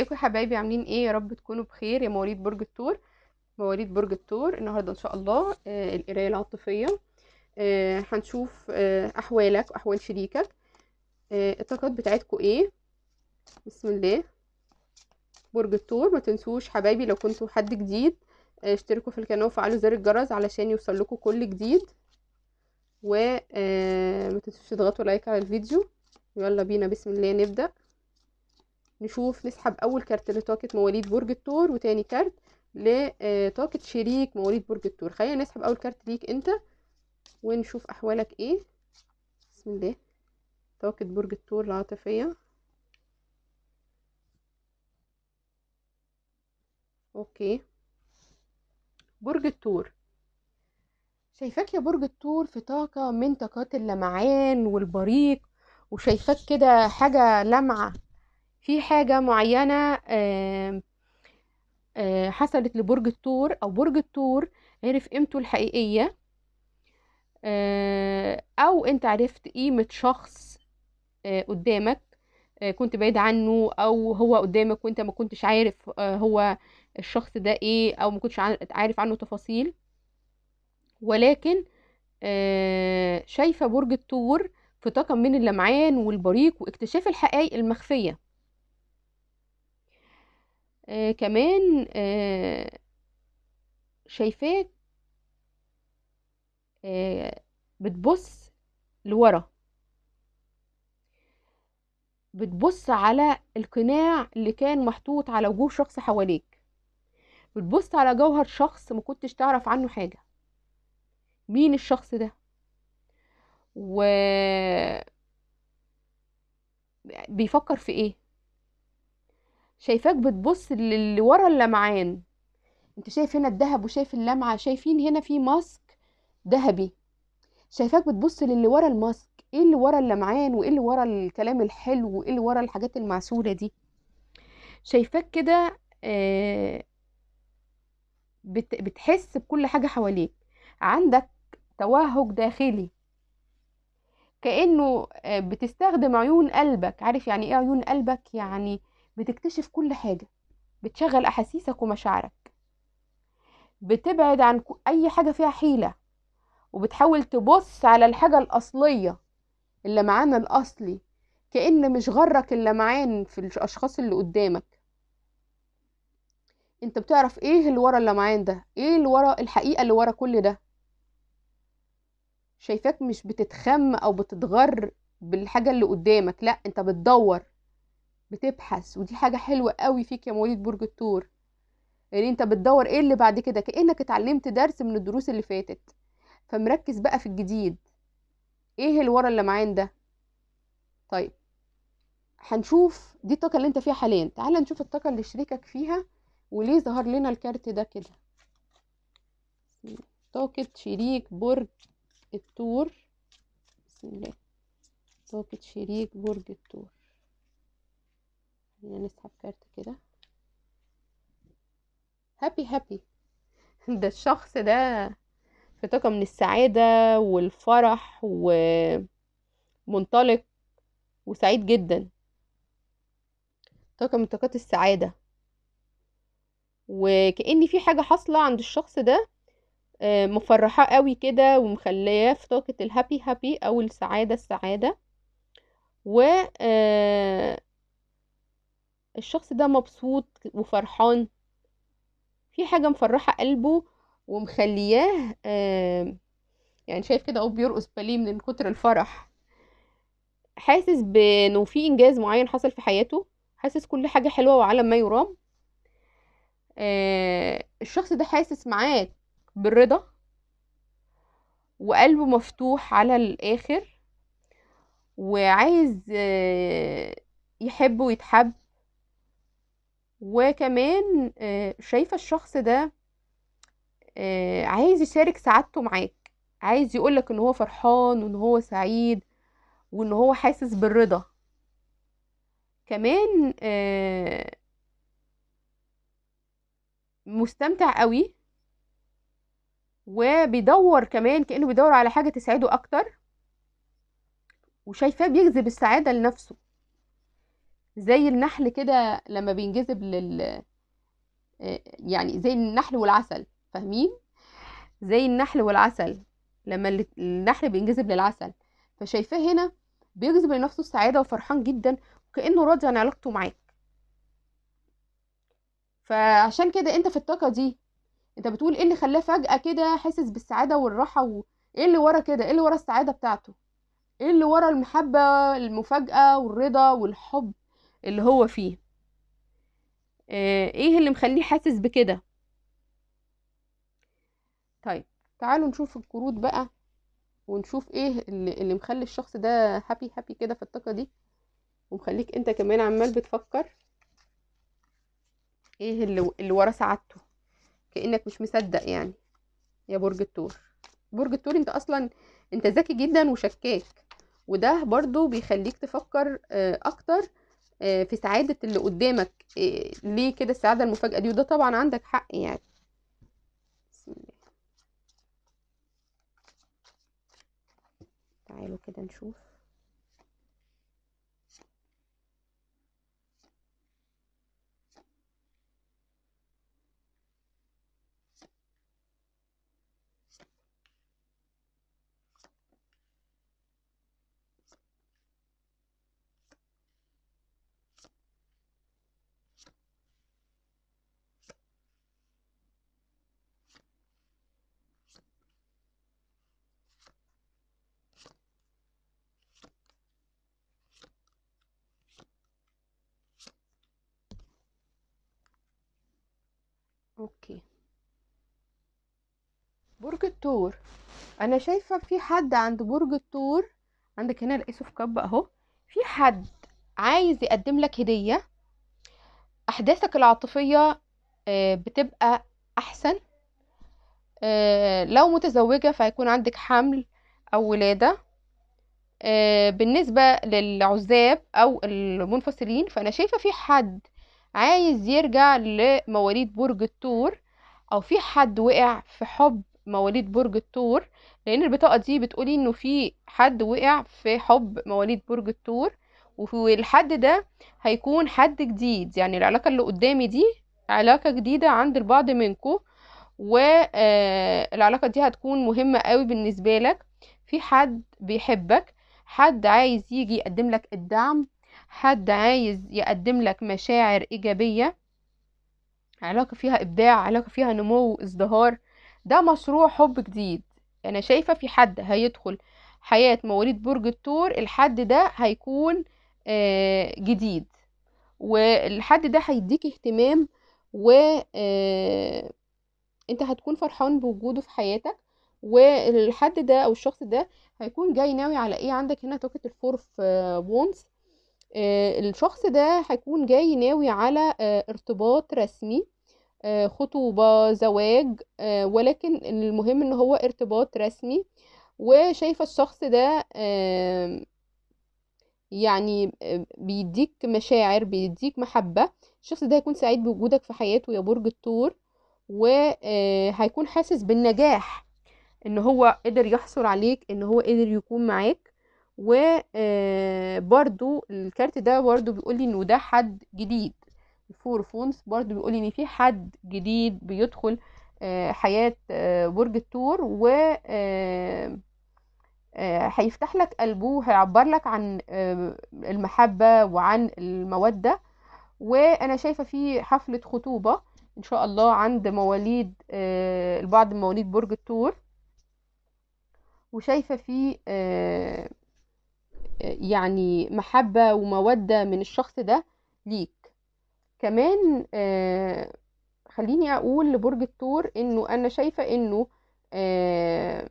ازيكم يا حبايبي عاملين ايه يا رب تكونوا بخير يا مواليد برج الثور مواليد برج الثور النهارده ان شاء الله آه القرايه العاطفيه آه هنشوف آه احوالك واحوال شريكك آه الطاقات بتاعتكم ايه بسم الله برج الثور ما تنسوش حبايبي لو كنتوا حد جديد آه اشتركوا في القناه وفعلوا زر الجرس علشان يوصل لكم كل جديد وما آه، تنسوش تضغطوا لايك على الفيديو يلا بينا بسم الله نبدأ نشوف نسحب اول كارت لطاقه مواليد برج الثور وتاني كارت لطاقه شريك مواليد برج الثور خلينا نسحب اول كارت ليك انت ونشوف احوالك ايه بسم الله طاقه برج الثور العاطفيه اوكي برج الثور شايفاك يا برج الثور في طاقة من طاقات اللمعان والبريق وشايفاك كده حاجة لمعة في حاجة معينة آه، حصلت لبرج الثور أو برج الثور عرف قيمته الحقيقية آه، أو أنت عرفت قيمة شخص آه، قدامك كنت بعيد عنه أو هو قدامك وأنت ما كنتش عارف هو الشخص ده إيه أو ما كنتش عارف عنه تفاصيل ولكن شايفة برج الثور في طاقم من اللمعان والبريق واكتشاف الحقائق المخفية آه كمان آه شايفاك آه بتبص لورا بتبص على القناع اللي كان محطوط على وجوه شخص حواليك بتبص على جوهر شخص ما كنتش تعرف عنه حاجة مين الشخص ده و بيفكر في ايه شايفاك بتبص للي ورا اللمعان انت شايف هنا الذهب وشايف اللمعه شايفين هنا في ماسك ذهبي شايفاك بتبص للي ورا الماسك ايه اللي ورا اللمعان وايه اللي ورا الكلام الحلو وايه اللي ورا الحاجات المعسوله دي شايفاك كده آه بتحس بكل حاجه حواليك عندك توهج داخلي كانه آه، بتستخدم عيون قلبك عارف يعني ايه عيون قلبك يعني بتكتشف كل حاجة بتشغل أحاسيسك ومشاعرك بتبعد عن أي حاجة فيها حيلة وبتحاول تبص على الحاجة الأصلية اللي معانا الأصلي كأن مش غرك اللي معان في الأشخاص اللي قدامك انت بتعرف ايه اللي ورا اللي معان ده ايه اللي ورا الحقيقة اللي ورا كل ده شايفاك مش بتتخم او بتتغر بالحاجة اللي قدامك لا انت بتدور بتبحث ودي حاجه حلوه قوي فيك يا مواليد برج الثور يعني انت بتدور ايه اللي بعد كده كانك اتعلمت درس من الدروس اللي فاتت فمركز بقى في الجديد ايه اللي ورا اللي معانا ده طيب هنشوف دي الطاقه اللي انت فيها حاليا تعال نشوف الطاقه اللي شريكك فيها وليه ظهر لنا الكارت ده كده طاقه شريك برج الثور بسم الله طاقه شريك برج الثور هنا يعني نسحب كارت كده هابي هابي ده الشخص ده في طاقة من السعادة والفرح ومنطلق وسعيد جدا طاقة من طاقات السعادة وكأن في حاجة حاصلة عند الشخص ده آه، مفرحاه قوي كده ومخلياه في طاقة الهابي هابي أو السعادة السعادة و آه، الشخص ده مبسوط وفرحان في حاجة مفرحة قلبه ومخلياه آه يعني شايف كده اهو بيرقص باليه من كتر الفرح حاسس بانه في انجاز معين حصل في حياته حاسس كل حاجة حلوة وعلى ما يرام آه الشخص ده حاسس معاك بالرضا وقلبه مفتوح على الاخر وعايز آه، يحب ويتحب وكمان آه، شايفة الشخص ده آه، عايز يشارك سعادته معاك عايز يقولك ان هو فرحان وان هو سعيد وان هو حاسس بالرضا كمان آه، مستمتع قوي وبيدور كمان كأنه بيدور على حاجة تسعده أكتر وشايفاه بيجذب السعادة لنفسه زي النحل كده لما بينجذب لل آه، يعني زي النحل والعسل فاهمين زي النحل والعسل لما النحل بينجذب للعسل فشايفاه هنا بيجذب لنفسه السعاده وفرحان جدا وكانه راضي عن علاقته معاك فعشان كده انت في الطاقه دي انت بتقول ايه اللي خلاه فجاه كده حاسس بالسعاده والراحه وايه اللي ورا كده ايه اللي ورا السعاده بتاعته ايه اللي ورا المحبه المفاجاه والرضا والحب اللي هو فيه آه، ايه اللي مخليه حاسس بكده طيب تعالوا نشوف القرود بقى ونشوف ايه اللي, مخلي الشخص ده هابي هابي كده في الطاقه دي ومخليك انت كمان عمال بتفكر ايه اللي, اللي ورا سعادته كانك مش مصدق يعني يا برج التور برج التور انت اصلا انت ذكي جدا وشكاك وده برضو بيخليك تفكر آه، اكتر آه، في سعاده اللي قدامك آه، ليه كده السعاده المفاجاه دي وده طبعا عندك حق يعني تعالوا كده نشوف الطور انا شايفه في حد عند برج الطور عندك هنا الايس اوف كاب اهو في حد عايز يقدم لك هديه احداثك العاطفيه آه، بتبقى احسن آه، لو متزوجه فهيكون عندك حمل او ولاده آه، بالنسبه للعزاب او المنفصلين فانا شايفه في حد عايز يرجع لمواليد برج الثور او في حد وقع في حب مواليد برج الثور لان البطاقه دي بتقولي انه في حد وقع في حب مواليد برج الثور والحد ده هيكون حد جديد يعني العلاقه اللي قدامي دي علاقه جديده عند البعض منكم والعلاقه آه، دي هتكون مهمه قوي بالنسبه لك في حد بيحبك حد عايز يجي يقدم لك الدعم حد عايز يقدم لك مشاعر ايجابيه علاقه فيها ابداع علاقه فيها نمو ازدهار ده مشروع حب جديد انا شايفة في حد هيدخل حياة مواليد برج الثور الحد ده هيكون آه، جديد والحد ده هيديك اهتمام و آه، انت هتكون فرحان بوجوده في حياتك والحد ده او الشخص ده هيكون جاي ناوي على ايه عندك هنا طاقة الفور في بونز آه، الشخص ده هيكون جاي ناوي على ارتباط رسمي آه، خطوبة زواج آه، ولكن المهم ان هو ارتباط رسمي وشايفة الشخص ده يعني آه، بيديك مشاعر بيديك محبة الشخص ده هيكون سعيد بوجودك في حياته يا برج الثور وهيكون حاسس بالنجاح ان هو قدر يحصل عليك ان هو قدر يكون معاك وبرده الكارت ده برده لي انه ده حد جديد الفور فونس برضو بيقول ان في حد جديد بيدخل آه، حياة آه، برج التور و آه، هيفتح لك قلبه هيعبر لك عن المحبة وعن المودة وانا شايفة في حفلة خطوبة ان شاء الله عند مواليد البعض مواليد برج التور وشايفة في يعني محبة ومودة من الشخص ده ليك كمان آه، خليني اقول لبرج الثور انه انا شايفه انه آه،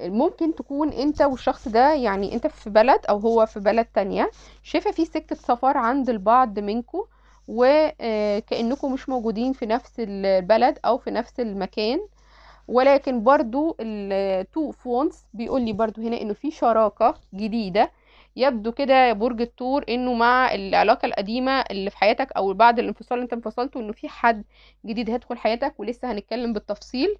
ممكن تكون انت والشخص ده يعني انت في بلد او هو في بلد تانية شايفه في سكه سفر عند البعض منكم وكانكم آه، مش موجودين في نفس البلد او في نفس المكان ولكن برضو التو فونس بيقول لي برضو هنا انه في شراكه جديده يبدو كده برج الثور انه مع العلاقه القديمه اللي في حياتك او بعد الانفصال اللي انت انفصلته انه في حد جديد هيدخل حياتك ولسه هنتكلم بالتفصيل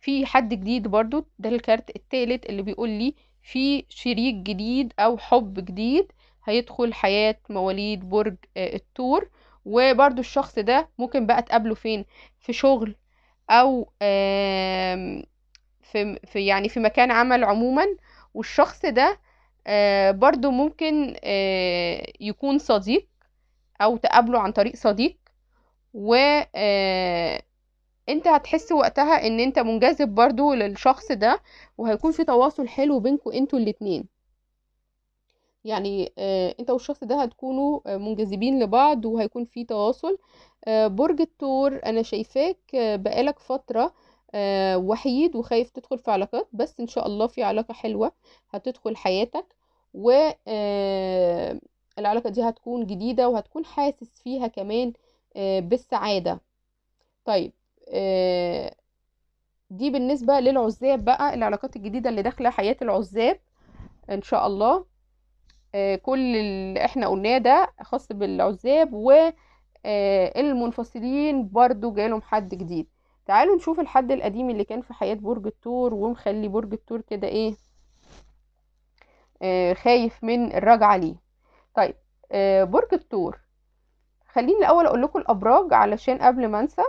في حد جديد برضو ده الكارت الثالث اللي بيقول لي في شريك جديد او حب جديد هيدخل حياة مواليد برج آه، الثور وبرضو الشخص ده ممكن بقى تقابله فين في شغل او في يعني في مكان عمل عموما والشخص ده آه، برضو ممكن آه، يكون صديق او تقابله عن طريق صديق و آه، انت هتحس وقتها ان انت منجذب برضو للشخص ده وهيكون في تواصل حلو بينكوا انتوا الاتنين يعني انت والشخص ده هتكونوا منجذبين لبعض وهيكون في تواصل برج الثور انا شايفاك بقالك فتره آه، وحيد وخايف تدخل في علاقات بس ان شاء الله في علاقة حلوة هتدخل حياتك و آه، العلاقة دي هتكون جديدة وهتكون حاسس فيها كمان آه، بالسعادة طيب دي بالنسبة للعزاب بقى العلاقات الجديدة اللي داخلة حياة العزاب ان شاء الله كل اللي احنا قلناه ده خاص بالعزاب والمنفصلين برضو جالهم حد جديد تعالوا نشوف الحد القديم اللي كان في حياة برج الثور ومخلي برج الثور كده ايه آه خايف من الرجعة ليه طيب آه برج الثور خليني الاول اقول لكم الابراج علشان قبل ما انسى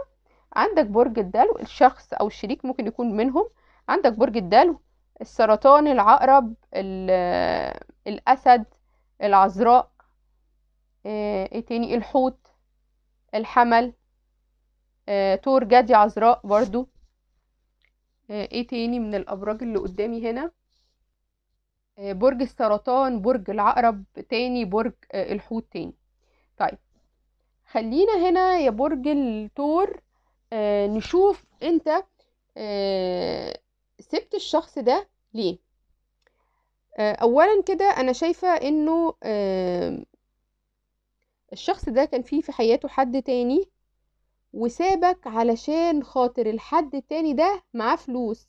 عندك برج الدلو الشخص او الشريك ممكن يكون منهم عندك برج الدلو السرطان العقرب الاسد العذراء آه، ايه تاني الحوت الحمل تور آه، جدي عذراء برضو آه، ايه تاني من الابراج اللي قدامي هنا آه، برج السرطان برج العقرب تاني برج الحوت تاني طيب خلينا هنا يا برج الثور نشوف انت سبت الشخص ده ليه اولا كده انا شايفه انه الشخص ده كان فيه في حياته حد تاني وسابك علشان خاطر الحد التاني ده معاه فلوس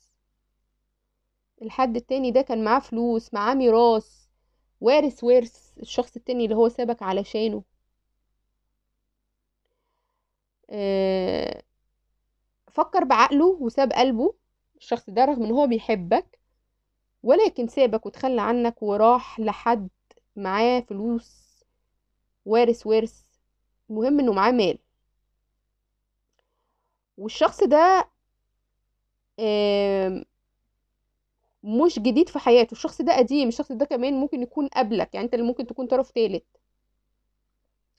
الحد التاني ده كان معاه فلوس معاه ميراث وارث ورث الشخص التاني اللي هو سابك علشانه آه، فكر بعقله وساب قلبه الشخص ده رغم ان هو بيحبك ولكن سابك وتخلى عنك وراح لحد معاه فلوس وارث ورث المهم انه معاه مال والشخص ده مش جديد في حياته الشخص ده قديم الشخص ده كمان ممكن يكون قبلك يعني انت اللي ممكن تكون طرف تالت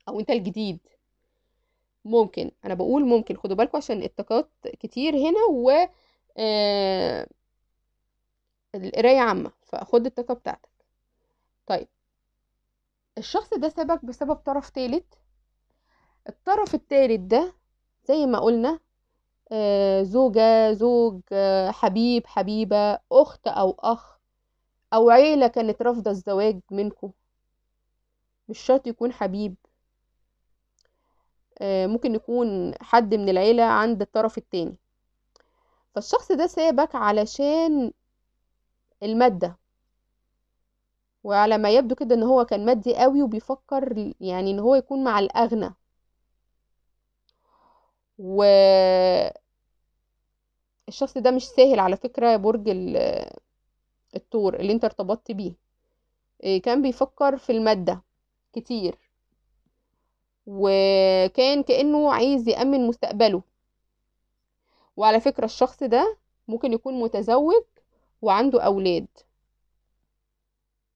او انت الجديد ممكن انا بقول ممكن خدوا بالكم عشان التقاط كتير هنا و القرايه عامه فخد الثقه بتاعتك طيب الشخص ده سبك بسبب طرف تالت الطرف التالت ده زي ما قلنا آه، زوجة زوج آه، حبيب حبيبة أخت أو أخ أو عيلة كانت رافضة الزواج منكم مش شرط يكون حبيب آه، ممكن يكون حد من العيلة عند الطرف التاني فالشخص ده سابك علشان المادة وعلى ما يبدو كده ان هو كان مادي قوي وبيفكر يعني ان هو يكون مع الاغنى و الشخص ده مش سهل على فكرة برج الثور اللي انت ارتبطت بيه آه، كان بيفكر في المادة كتير وكان كأنه عايز يأمن مستقبله وعلى فكرة الشخص ده ممكن يكون متزوج وعنده أولاد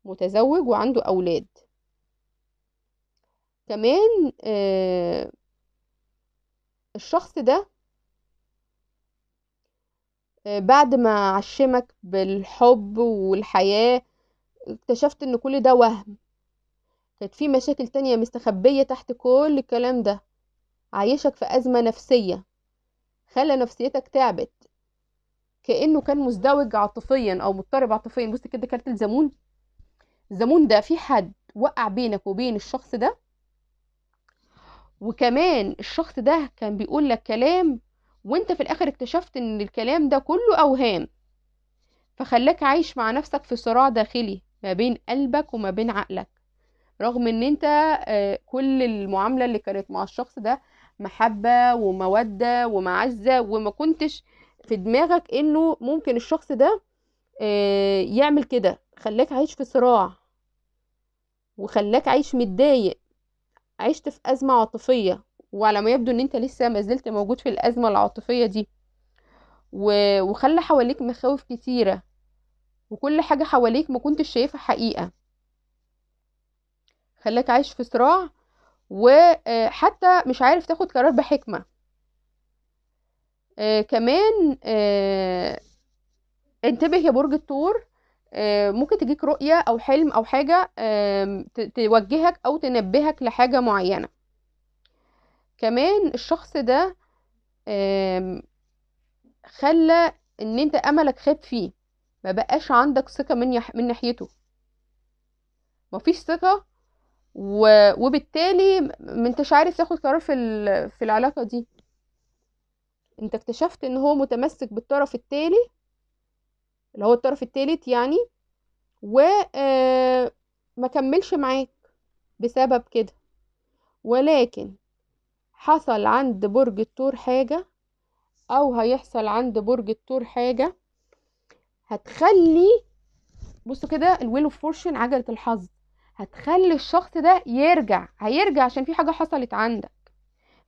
متزوج وعنده أولاد كمان آه الشخص ده آه، بعد ما عشمك بالحب والحياة اكتشفت ان كل ده وهم كانت في مشاكل تانية مستخبية تحت كل الكلام ده عايشك في أزمة نفسية خلى نفسيتك تعبت كأنه كان مزدوج عاطفيا أو مضطرب عاطفيا بص كده كارت الزمون الزمون ده في حد وقع بينك وبين الشخص ده وكمان الشخص ده كان بيقول لك كلام وانت في الاخر اكتشفت ان الكلام ده كله اوهام فخلاك عايش مع نفسك في صراع داخلي ما بين قلبك وما بين عقلك رغم ان انت آه، كل المعامله اللي كانت مع الشخص ده محبه وموده ومعزه وما كنتش في دماغك انه ممكن الشخص ده آه، يعمل كده خلاك عايش في صراع وخلاك عايش متضايق عشت في أزمة عاطفية وعلى ما يبدو ان انت لسه ما زلت موجود في الأزمة العاطفية دي و... وخلى حواليك مخاوف كتيرة وكل حاجة حواليك ما كنتش شايفها حقيقة خلاك عايش في صراع وحتى آه، مش عارف تاخد قرار بحكمة آه كمان آه انتبه يا برج الثور آه، ممكن تجيك رؤية أو حلم أو حاجة توجهك أو تنبهك لحاجة معينة كمان الشخص ده خلى ان انت املك خاب فيه ما بقاش عندك ثقة من, يح... من ناحيته مفيش ثقة و... وبالتالي ما انتش عارف تاخد قرار في, ال... في العلاقة دي انت اكتشفت ان هو متمسك بالطرف التالي اللي هو الطرف الثالث يعني وما آه، كملش معاك بسبب كده ولكن حصل عند برج الثور حاجة أو هيحصل عند برج الثور حاجة هتخلي بصوا كده الويل اوف فورشن عجلة الحظ هتخلي الشخص ده يرجع هيرجع عشان في حاجة حصلت عندك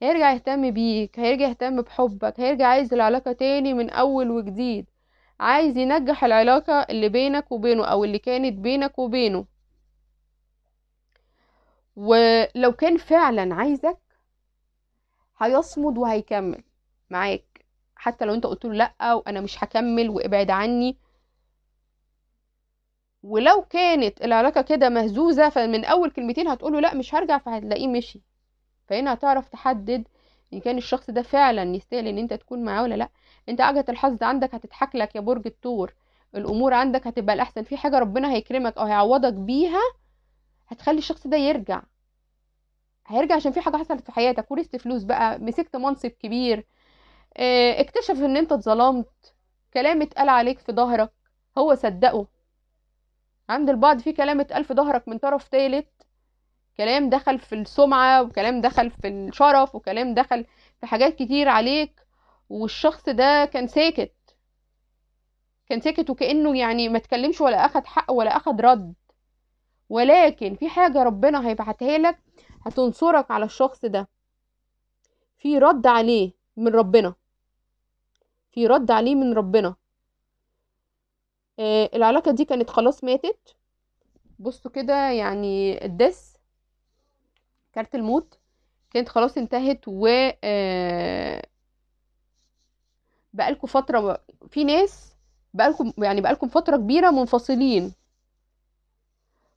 هيرجع يهتم بيك هيرجع يهتم بحبك هيرجع عايز العلاقة تاني من أول وجديد عايز ينجح العلاقة اللي بينك وبينه أو اللي كانت بينك وبينه ولو كان فعلا عايزك هيصمد وهيكمل معاك حتى لو انت قلت له لا وانا مش هكمل وابعد عني ولو كانت العلاقه كده مهزوزه فمن اول كلمتين هتقوله لا مش هرجع فهتلاقيه مشي فهنا هتعرف تحدد ان كان الشخص ده فعلا يستاهل ان انت تكون معاه ولا لا انت عجله الحظ عندك هتتحك لك يا برج التور الامور عندك هتبقى الاحسن في حاجه ربنا هيكرمك او هيعوضك بيها هتخلي الشخص ده يرجع هيرجع عشان في حاجه حصلت في حياتك ورست فلوس بقى مسكت منصب كبير آه، اكتشف ان انت اتظلمت كلام اتقال عليك في ظهرك هو صدقه عند البعض في كلام اتقال في ظهرك من طرف تالت كلام دخل في السمعة وكلام دخل في الشرف وكلام دخل في حاجات كتير عليك والشخص ده كان ساكت كان ساكت وكانه يعني ما تكلمش ولا اخد حق ولا اخد رد ولكن في حاجه ربنا هيبعتها لك هتنصرك على الشخص ده في رد عليه من ربنا في رد عليه من ربنا آه العلاقه دي كانت خلاص ماتت بصوا كده يعني الدس كارت الموت كانت خلاص انتهت و آه بقالكم فتره في ناس بقالكم يعني بقالكم فتره كبيره منفصلين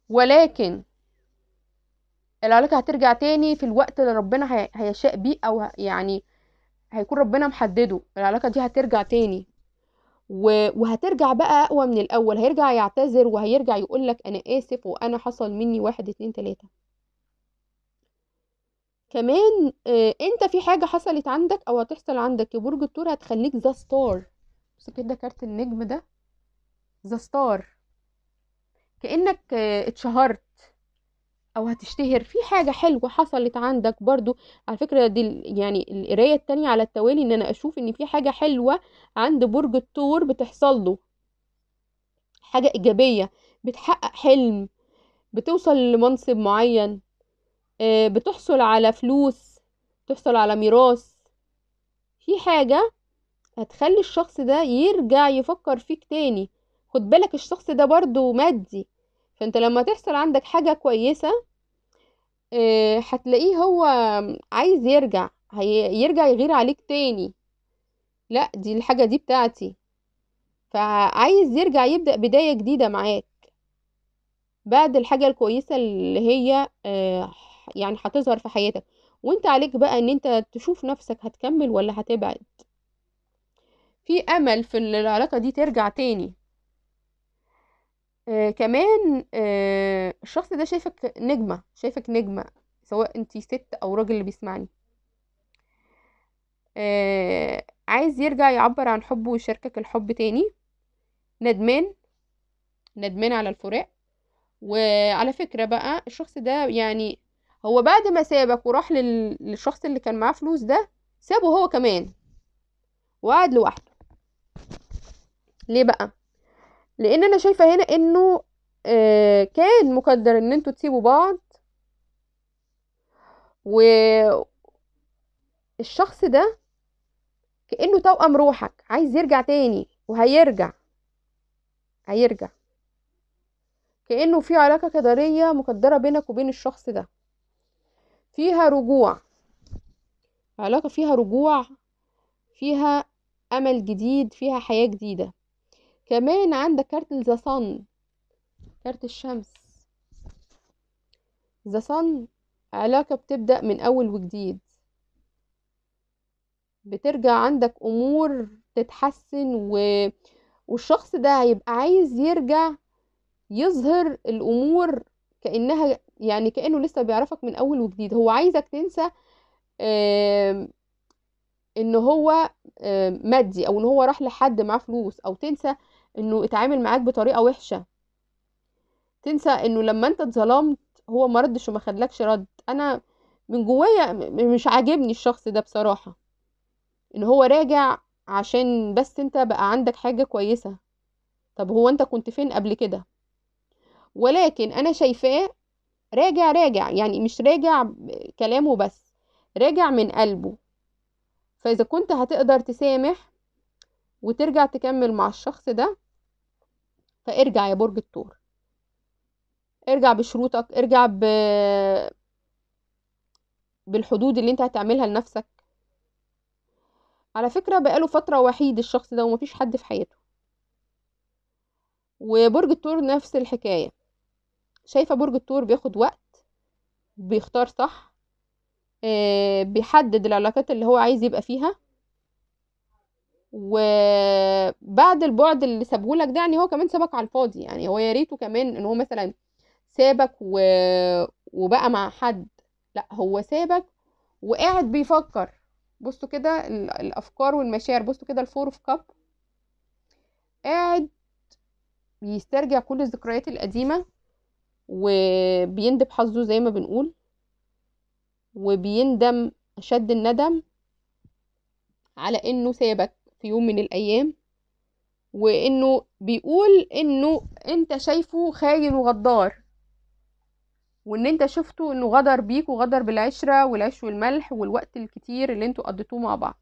ولكن العلاقه هترجع تاني في الوقت اللي ربنا هيشاء بيه او يعني هيكون ربنا محدده العلاقه دي هترجع تاني وهترجع بقى اقوى من الاول هيرجع يعتذر وهيرجع يقولك انا اسف وانا حصل مني واحد اتنين تلاته كمان آه، أنت في حاجة حصلت عندك أو هتحصل عندك برج الثور هتخلّيك ذا ستار، بس كده كارت النجم ده ذا ستار. كإنّك آه، اتشهرت أو هتشتهر، في حاجة حلوة حصلت عندك برضو على فكرة دي يعني القراية التانية على التوالي إن أنا أشوف إن في حاجة حلوة عند برج الثور بتحصل له. حاجة إيجابية، بتحقق حلم، بتوصل لمنصب معيّن. آه، بتحصل على فلوس تحصل على ميراث في حاجة هتخلي الشخص ده يرجع يفكر فيك تاني خد بالك الشخص ده برضو مادي فانت لما تحصل عندك حاجة كويسة آه، هتلاقيه هو عايز يرجع يرجع يغير عليك تاني لا دي الحاجة دي بتاعتي فعايز يرجع يبدأ بداية جديدة معاك بعد الحاجة الكويسة اللي هي آه، يعني هتظهر في حياتك وانت عليك بقى ان انت تشوف نفسك هتكمل ولا هتبعد في امل في العلاقة دي ترجع تاني آه كمان آه الشخص ده شايفك نجمة شايفك نجمة سواء انت ست او راجل اللي بيسمعني آه عايز يرجع يعبر عن حبه ويشاركك الحب تاني ندمان ندمان على الفراق وعلى فكرة بقى الشخص ده يعني هو بعد ما سابك وراح للشخص اللي كان معاه فلوس ده سابه هو كمان وقعد لوحده ليه بقى لان انا شايفه هنا انه آه كان مقدر ان انتوا تسيبوا بعض والشخص ده كانه توأم روحك عايز يرجع تاني وهيرجع هيرجع كانه في علاقه قدريه مقدره بينك وبين الشخص ده فيها رجوع علاقة فيها رجوع فيها أمل جديد فيها حياة جديدة كمان عندك كارت ذا صن كارت الشمس ذا صن علاقة بتبدأ من أول وجديد بترجع عندك أمور تتحسن و... والشخص ده هيبقى عايز يرجع يظهر الأمور كانها يعني كانه لسه بيعرفك من اول وجديد هو عايزك تنسى ان هو مادي او ان هو راح لحد معاه فلوس او تنسى انه اتعامل معاك بطريقه وحشه تنسى انه لما انت اتظلمت هو ما ردش وما خدلكش رد انا من جوايا مش عاجبني الشخص ده بصراحه ان هو راجع عشان بس انت بقى عندك حاجه كويسه طب هو انت كنت فين قبل كده ولكن انا شايفاه راجع راجع يعني مش راجع كلامه بس راجع من قلبه فاذا كنت هتقدر تسامح وترجع تكمل مع الشخص ده فارجع يا برج الثور ارجع بشروطك ارجع ب... بالحدود اللي انت هتعملها لنفسك على فكرة بقاله فترة وحيد الشخص ده ومفيش حد في حياته وبرج الثور نفس الحكاية شايفة برج الثور بياخد وقت بيختار صح آه بيحدد العلاقات اللي هو عايز يبقى فيها وبعد البعد اللي سابهولك ده يعني هو كمان سابك على الفاضي يعني هو يا ريته كمان ان هو مثلا سابك و... وبقى مع حد لا هو سابك وقاعد بيفكر بصوا كده الافكار والمشاعر بصوا كده الفور اوف كاب قاعد بيسترجع كل الذكريات القديمه وبيندب حظه زي ما بنقول وبيندم شد الندم على انه سابك في يوم من الايام وانه بيقول انه انت شايفه خاين وغدار وان انت شفته انه غدر بيك وغدر بالعشرة والعيش والملح والوقت الكتير اللي انتوا قضيتوه مع بعض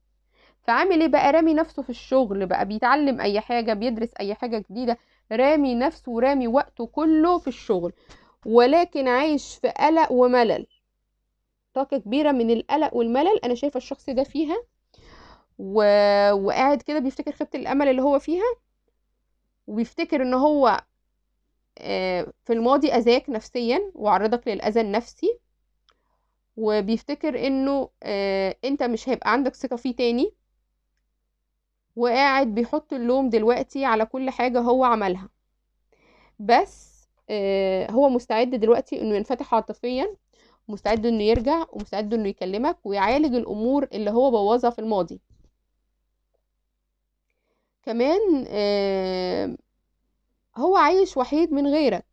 فعامل ايه بقى رامي نفسه في الشغل بقى بيتعلم اي حاجة بيدرس اي حاجة جديدة رامي نفسه ورامي وقته كله في الشغل ولكن عايش في قلق وملل طاقة كبيرة من القلق والملل أنا شايفة الشخص ده فيها و... وقاعد كده بيفتكر خيبة الأمل اللي هو فيها وبيفتكر إن هو آه، في الماضي أذاك نفسيا وعرضك للأذى النفسي وبيفتكر إنه آه، أنت مش هيبقى عندك ثقة فيه تاني وقاعد بيحط اللوم دلوقتي على كل حاجة هو عملها بس آه، هو مستعد دلوقتي انه ينفتح عاطفيا مستعد انه يرجع ومستعد انه يكلمك ويعالج الامور اللي هو بوظها في الماضي كمان آه، هو عايش وحيد من غيرك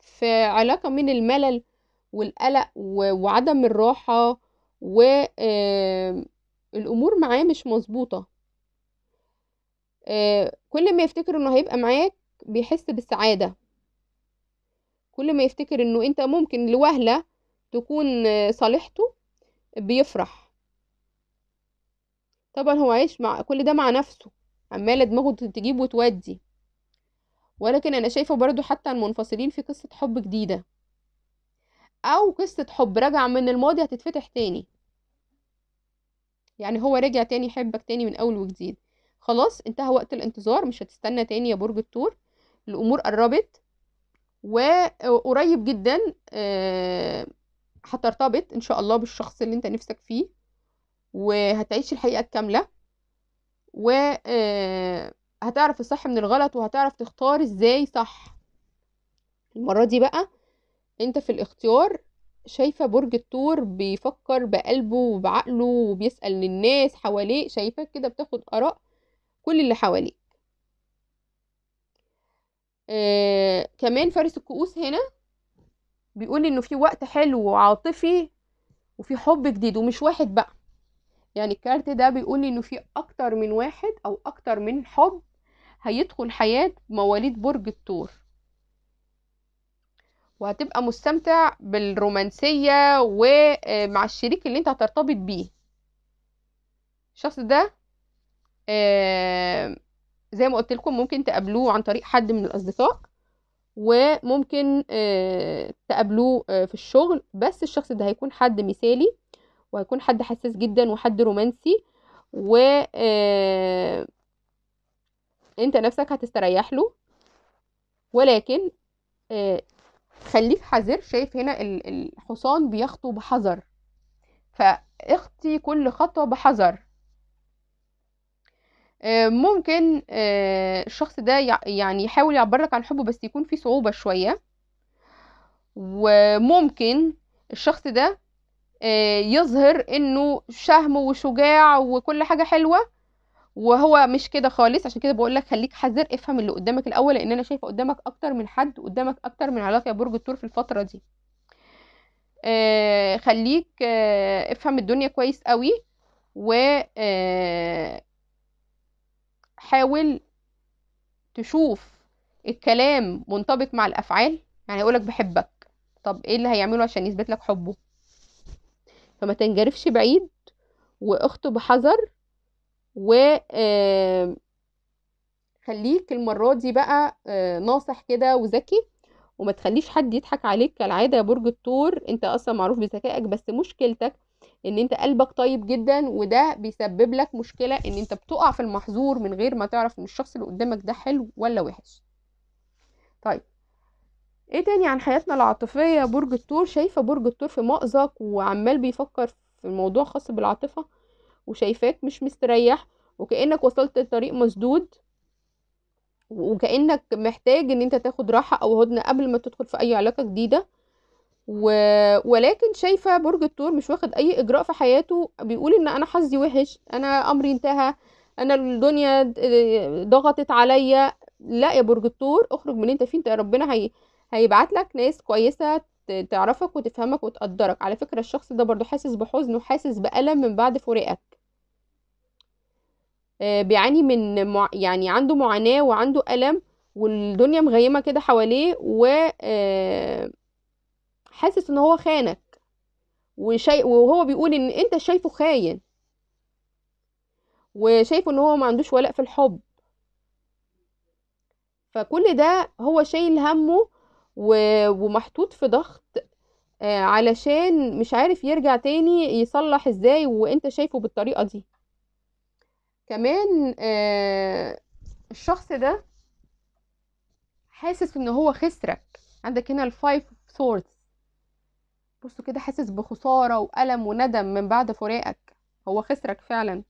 في علاقة من الملل والقلق وعدم الراحة والأمور آه، معاه مش مظبوطة آه، كل ما يفتكر انه هيبقى معاك بيحس بالسعادة كل ما يفتكر انه انت ممكن لوهلة تكون آه، صالحته بيفرح طبعا هو عايش مع كل ده مع نفسه عمالة دماغه تجيب وتودي ولكن انا شايفة برضو حتى المنفصلين في قصة حب جديدة او قصة حب رجع من الماضي هتتفتح تاني يعني هو رجع تاني يحبك تاني من اول وجديد خلاص انتهى وقت الانتظار مش هتستنى تاني يا برج الثور الامور قربت وقريب جدا هترتبط آه، ان شاء الله بالشخص اللي انت نفسك فيه وهتعيش الحقيقه الكامله وهتعرف آه، الصح من الغلط وهتعرف تختار ازاي صح المره دي بقى انت في الاختيار شايفه برج الثور بيفكر بقلبه وبعقله وبيسال للناس حواليه شايفاك كده بتاخد اراء كل اللي حواليك آه كمان فارس الكؤوس هنا بيقول انه في وقت حلو وعاطفي وفي حب جديد ومش واحد بقى يعني الكارت ده بيقول انه في اكتر من واحد او اكتر من حب هيدخل حياة مواليد برج الثور وهتبقى مستمتع بالرومانسية ومع الشريك اللي انت هترتبط بيه الشخص ده آه، زي ما قلت لكم ممكن تقابلوه عن طريق حد من الاصدقاء وممكن آه، تقابلوه آه، في الشغل بس الشخص ده هيكون حد مثالي وهيكون حد حساس جدا وحد رومانسي و انت نفسك هتستريح له ولكن خليك حذر شايف هنا الحصان بيخطو بحذر فاختي كل خطوه بحذر آه، ممكن آه، الشخص ده يعني يحاول يعبر لك عن حبه بس يكون في صعوبة شوية وممكن الشخص ده آه، يظهر انه شهم وشجاع وكل حاجة حلوة وهو مش كده خالص عشان كده بقول لك خليك حذر افهم اللي قدامك الاول لان انا شايفه قدامك اكتر من حد قدامك اكتر من علاقه برج الثور في الفتره دي خليك افهم الدنيا كويس قوي و حاول تشوف الكلام منطبق مع الافعال يعني هيقولك بحبك طب ايه اللي هيعمله عشان يثبت لك حبه فما تنجرفش بعيد واخطب بحذر و خليك المرة دي بقى آه، ناصح كده وذكي وما تخليش حد يضحك عليك كالعادة يا برج الثور انت اصلا معروف بذكائك بس مشكلتك ان انت قلبك طيب جدا وده بيسبب لك مشكله ان انت بتقع في المحظور من غير ما تعرف ان الشخص اللي قدامك ده حلو ولا وحش طيب ايه تاني عن حياتنا العاطفيه برج الثور شايفه برج الثور في مأزق وعمال بيفكر في موضوع خاص بالعاطفه وشايفاك مش مستريح وكانك وصلت لطريق مسدود وكانك محتاج ان انت تاخد راحه او هدنه قبل ما تدخل في اي علاقه جديده و... ولكن شايفه برج الثور مش واخد اي اجراء في حياته بيقول ان انا حظي وحش انا امري انتهى انا الدنيا ضغطت عليا لا يا برج الثور اخرج من انت فين ربنا هي... هيبعت لك ناس كويسه تعرفك وتفهمك وتقدرك على فكره الشخص ده برضو حاسس بحزن وحاسس بالم من بعد فراقك آه، بيعاني من مع... يعني عنده معاناه وعنده الم والدنيا مغيمه كده حواليه و آه حاسس ان هو خانك وشي... وهو بيقول ان انت شايفه خاين وشايفه ان هو ما عندوش ولاء في الحب فكل ده هو شايل همه و... ومحطوط في ضغط آه، علشان مش عارف يرجع تاني يصلح ازاي وانت شايفه بالطريقه دي كمان آه، الشخص ده حاسس ان هو خسرك عندك هنا الفايف سورس بصوا كده حاسس بخسارة وألم وندم من بعد فراقك هو خسرك فعلا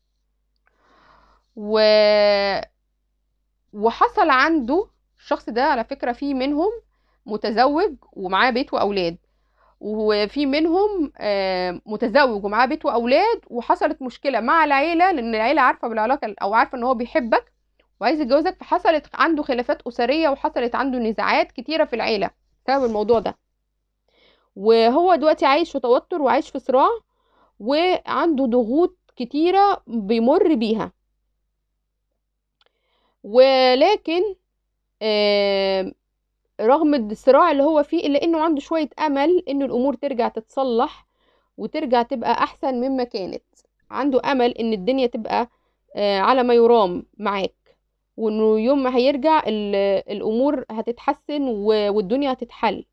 و... وحصل عنده الشخص ده على فكرة في منهم متزوج ومعاه بيت وأولاد وفي منهم آه، متزوج ومعاه بيت واولاد وحصلت مشكله مع العيله لان العيله عارفه بالعلاقه او عارفه ان هو بيحبك وعايز يتجوزك فحصلت عنده خلافات اسريه وحصلت عنده نزاعات كتيره في العيله بسبب الموضوع ده وهو دلوقتي عايش في توتر وعايش في صراع وعنده ضغوط كتيرة بيمر بيها ولكن رغم الصراع اللي هو فيه الا انه عنده شوية امل ان الامور ترجع تتصلح وترجع تبقى احسن مما كانت عنده امل ان الدنيا تبقى آه، على ما يرام معاك وانه يوم ما هيرجع الامور هتتحسن والدنيا هتتحل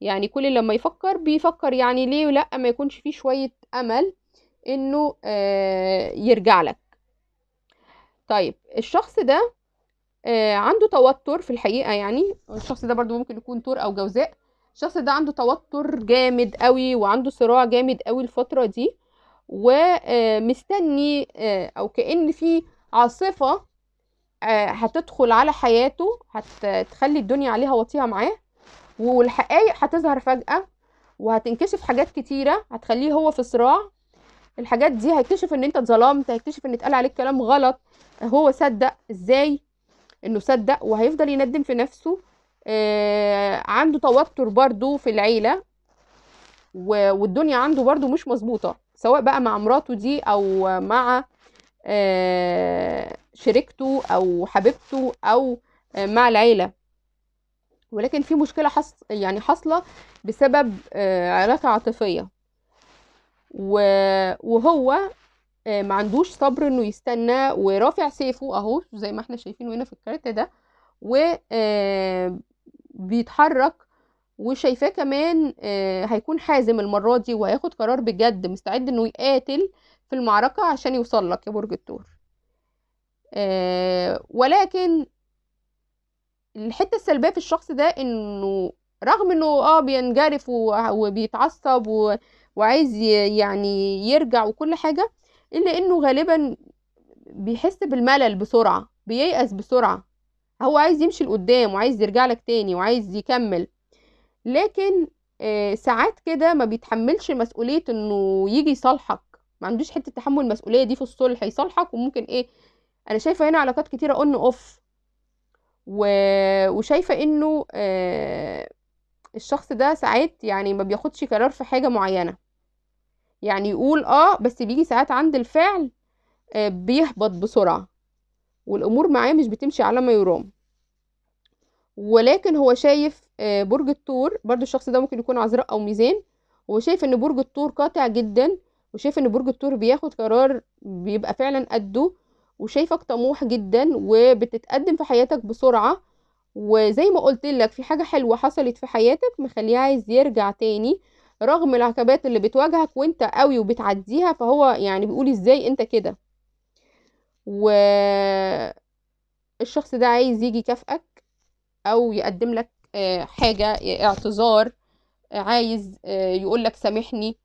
يعني كل لما يفكر بيفكر يعني ليه لا ما يكونش فيه شوية أمل إنه آه، يرجع لك طيب الشخص ده آه، عنده توتر في الحقيقة يعني الشخص ده برضو ممكن يكون تور أو جوزاء الشخص ده عنده توتر جامد قوي وعنده صراع جامد قوي الفترة دي ومستني آه، أو كأن في عاصفة هتدخل على حياته هتخلي الدنيا عليها وطيها معاه والحقائق هتظهر فجأة وهتنكشف حاجات كتيرة هتخليه هو في صراع الحاجات دي هيكتشف ان انت اتظلمت هيكتشف ان اتقال عليك كلام غلط هو صدق ازاي انه صدق وهيفضل يندم في نفسه آه عنده توتر برضو في العيلة والدنيا عنده برضو مش مظبوطة سواء بقى مع مراته دي او مع آه شريكته او حبيبته او آه مع العيلة ولكن في مشكلة حص... يعني حاصلة بسبب آه، علاقة عاطفية وهو آه، ما عندوش صبر انه يستنى ورافع سيفه اهو زي ما احنا شايفينه هنا في الكارت ده و آه، بيتحرك وشايفاه كمان هيكون حازم المرة دي وهياخد قرار بجد مستعد انه يقاتل في المعركة عشان يوصل لك يا برج التور ولكن الحته السلبيه في الشخص ده انه رغم انه اه بينجرف وبيتعصب وعايز يعني يرجع وكل حاجه الا انه غالبا بيحس بالملل بسرعه بييأس بسرعه هو عايز يمشي لقدام وعايز يرجع لك تاني وعايز يكمل لكن آه، ساعات كده ما بيتحملش مسؤوليه انه يجي يصالحك ما عندوش حته تحمل المسؤوليه دي في الصلح يصالحك وممكن ايه انا شايفه هنا علاقات كتيره اون اوف وشايفه انه آه، الشخص ده ساعات يعني ما بياخدش قرار في حاجه معينه يعني يقول اه بس بيجي ساعات عند الفعل آه، بيهبط بسرعه والامور معاه مش بتمشي على ما يرام ولكن هو شايف آه، برج الثور برضو الشخص ده ممكن يكون عذراء او ميزان هو شايف ان برج الثور قاطع جدا وشايف ان برج الثور بياخد قرار بيبقى فعلا قده وشايفك طموح جدا وبتتقدم في حياتك بسرعة وزي ما قلت لك في حاجة حلوة حصلت في حياتك مخليه عايز يرجع تاني رغم العقبات اللي بتواجهك وانت قوي وبتعديها فهو يعني بيقول ازاي انت كده والشخص الشخص ده عايز يجي يكافئك او يقدم لك آه، حاجة آه، اعتذار آه، عايز يقول لك سامحني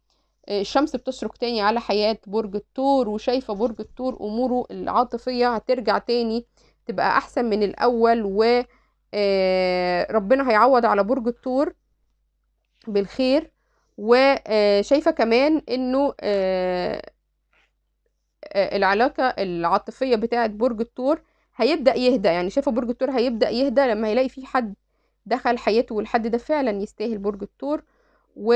الشمس بتشرق تاني على حياة برج الثور وشايفة برج الثور أموره العاطفية هترجع تاني تبقى أحسن من الأول وربنا آه، هيعوض على برج الثور بالخير وشايفة آه، كمان إنه آه، العلاقة العاطفية بتاعة برج الثور هيبدأ يهدى يعني شايفة برج الثور هيبدأ يهدى لما هيلاقي في حد دخل حياته والحد ده فعلا يستاهل برج الثور و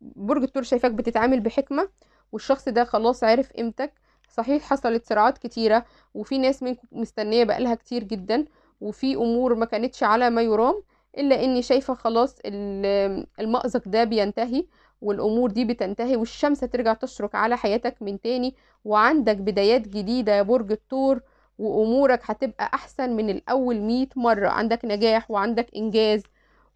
برج الثور شايفاك بتتعامل بحكمه والشخص ده خلاص عرف قيمتك صحيح حصلت صراعات كتيره وفي ناس منكم مستنيه بقالها كتير جدا وفي امور ما كانتش على ما يرام الا اني شايفه خلاص المأزق ده بينتهي والامور دي بتنتهي والشمس هترجع تشرق على حياتك من تاني وعندك بدايات جديده يا برج الثور وامورك هتبقى احسن من الاول مية مره عندك نجاح وعندك انجاز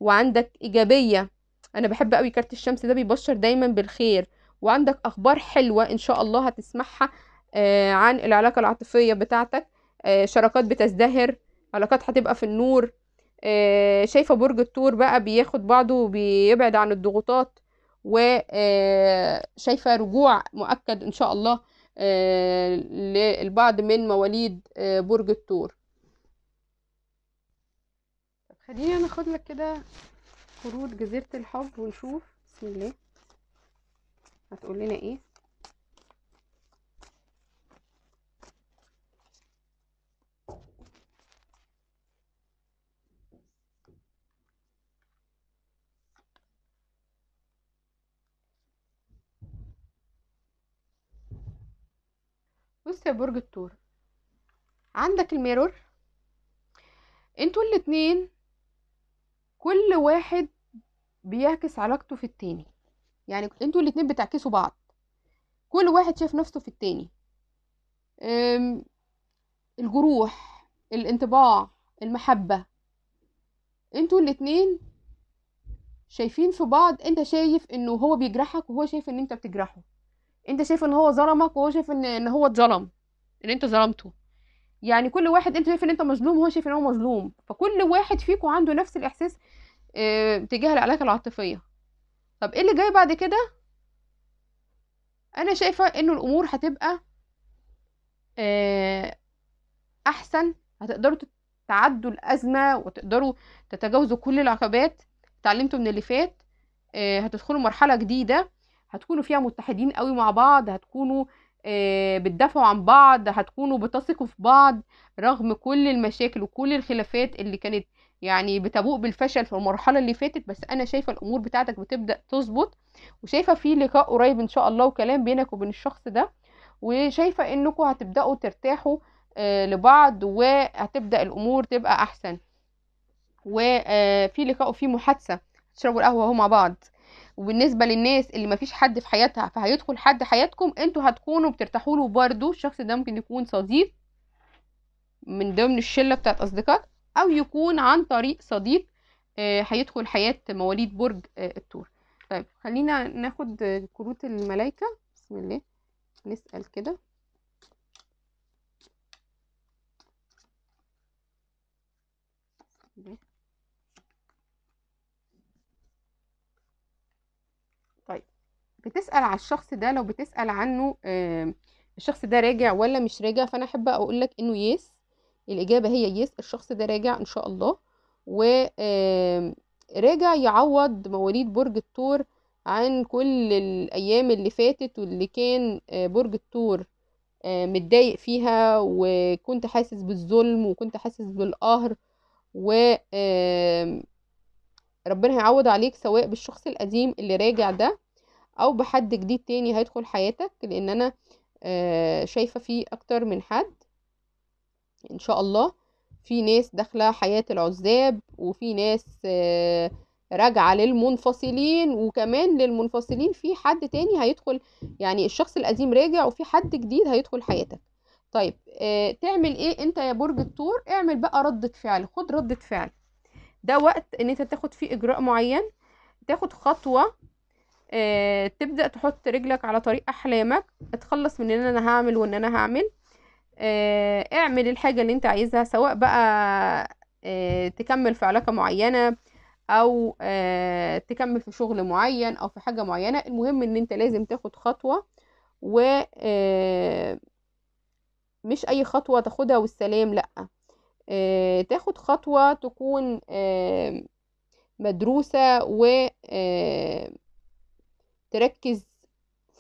وعندك ايجابيه انا بحب قوي كارت الشمس ده بيبشر دايما بالخير وعندك اخبار حلوه ان شاء الله هتسمعها آه، عن العلاقه العاطفيه بتاعتك آه، شراكات بتزدهر علاقات هتبقى في النور آه، شايفه برج الثور بقى بياخد بعضه وبيبعد عن الضغوطات وشايفه رجوع مؤكد ان شاء الله للبعض من مواليد برج الثور خلينا ناخد لك كده خروج جزيرة الحب ونشوف بسم الله هتقول لنا ايه بص يا برج الثور عندك الميرور انتوا الاتنين كل واحد بيعكس علاقته في التاني يعني انتوا الاتنين بتعكسوا بعض كل واحد شايف نفسه في التاني الجروح الانطباع المحبة انتوا الاتنين شايفين في بعض انت شايف انه هو بيجرحك وهو شايف ان انت بتجرحه انت شايف ان هو ظلمك وهو شايف ان, ان هو اتظلم ان انت ظلمته يعني كل واحد انت شايف ان انت مظلوم وهو شايف ان هو مظلوم فكل واحد فيكم عنده نفس الاحساس آه، تجاه العلاقة العاطفية طب ايه اللي جاي بعد كده انا شايفة انه الامور هتبقى آه، احسن هتقدروا تعدوا الازمة وتقدروا تتجاوزوا كل العقبات اتعلمتوا من اللي فات آه، هتدخلوا مرحلة جديدة هتكونوا فيها متحدين قوي مع بعض هتكونوا بتدافعوا عن بعض هتكونوا بتثقوا في بعض رغم كل المشاكل وكل الخلافات اللي كانت يعني بتبوء بالفشل في المرحله اللي فاتت بس انا شايفه الامور بتاعتك بتبدا تظبط وشايفه في لقاء قريب ان شاء الله وكلام بينك وبين الشخص ده وشايفه انكم هتبداوا ترتاحوا آه، لبعض وهتبدا الامور تبقى احسن وفي آه، لقاء وفي محادثه تشربوا القهوه اهو مع بعض وبالنسبه للناس اللي مفيش حد في حياتها فهيدخل حد حياتكم انتوا هتكونوا بترتاحوا له برضو الشخص ده ممكن يكون صديق من ضمن الشله بتاعت اصدقائك أو يكون عن طريق صديق آه، هيدخل حياة مواليد برج آه، الثور طيب خلينا ناخد كروت الملايكة بسم الله نسأل كده طيب بتسأل على الشخص ده لو بتسأل عنه آه، الشخص ده راجع ولا مش راجع فأنا أحب أقول لك إنه يس الاجابه هي يس الشخص ده راجع ان شاء الله و راجع يعوض مواليد برج الثور عن كل الايام اللي فاتت واللي كان آه، برج الثور آه، متضايق فيها وكنت حاسس بالظلم وكنت حاسس بالقهر و ربنا هيعوض عليك سواء بالشخص القديم اللي راجع ده او بحد جديد تاني هيدخل حياتك لان انا آه، شايفه فيه اكتر من حد ان شاء الله في ناس داخله حياه العزاب وفي ناس آه، راجعه للمنفصلين وكمان للمنفصلين في حد تاني هيدخل يعني الشخص القديم راجع وفي حد جديد هيدخل حياتك طيب آه، تعمل ايه انت يا برج الثور اعمل بقى ردة فعل خد ردة فعل ده وقت ان انت تاخد فيه اجراء معين تاخد خطوة آه، تبدأ تحط رجلك على طريق احلامك اتخلص من ان انا هعمل وان انا هعمل آه، اعمل الحاجة اللي انت عايزها سواء بقى آه، تكمل في علاقة معينة او آه، تكمل في شغل معين او في حاجة معينة المهم ان انت لازم تاخد خطوة و مش اي خطوة تاخدها والسلام لأ تاخد خطوة تكون مدروسة و تركز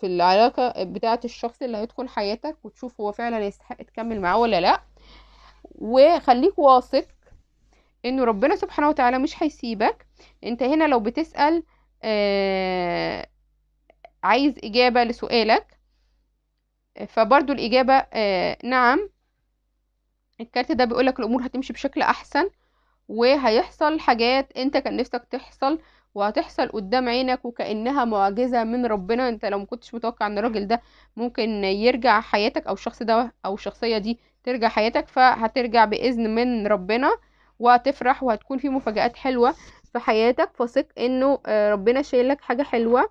في العلاقة بتاعة الشخص اللي هيدخل حياتك وتشوف هو فعلا يستحق تكمل معاه ولا لأ وخليك واثق انه ربنا سبحانه وتعالى مش هيسيبك انت هنا لو بتسأل آه عايز إجابة لسؤالك فبرضو الإجابة آه نعم الكارت ده بيقولك الأمور هتمشي بشكل أحسن وهيحصل حاجات انت كان نفسك تحصل وهتحصل قدام عينك وكانها معجزه من ربنا انت لو مكنتش متوقع ان الراجل ده ممكن يرجع حياتك او الشخص ده او الشخصيه دي ترجع حياتك فهترجع باذن من ربنا وهتفرح وهتكون في مفاجآت حلوة في حياتك فثق انه آه، ربنا شايل لك حاجة حلوة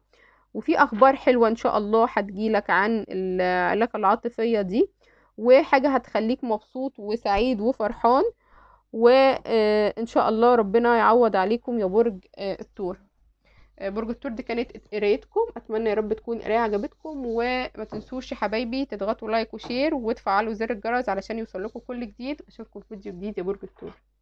وفي اخبار حلوة ان شاء الله هتجيلك عن العلاقة العاطفية دي وحاجة هتخليك مبسوط وسعيد وفرحان وان آه، شاء الله ربنا يعوض عليكم يا برج آه، الثور آه، برج الثور دي كانت قرايتكم اتمنى يا رب تكون قرايه عجبتكم وما تنسوش يا حبايبي تضغطوا لايك وشير وتفعلوا زر الجرس علشان يوصل لكم كل جديد اشوفكم في فيديو جديد يا برج الثور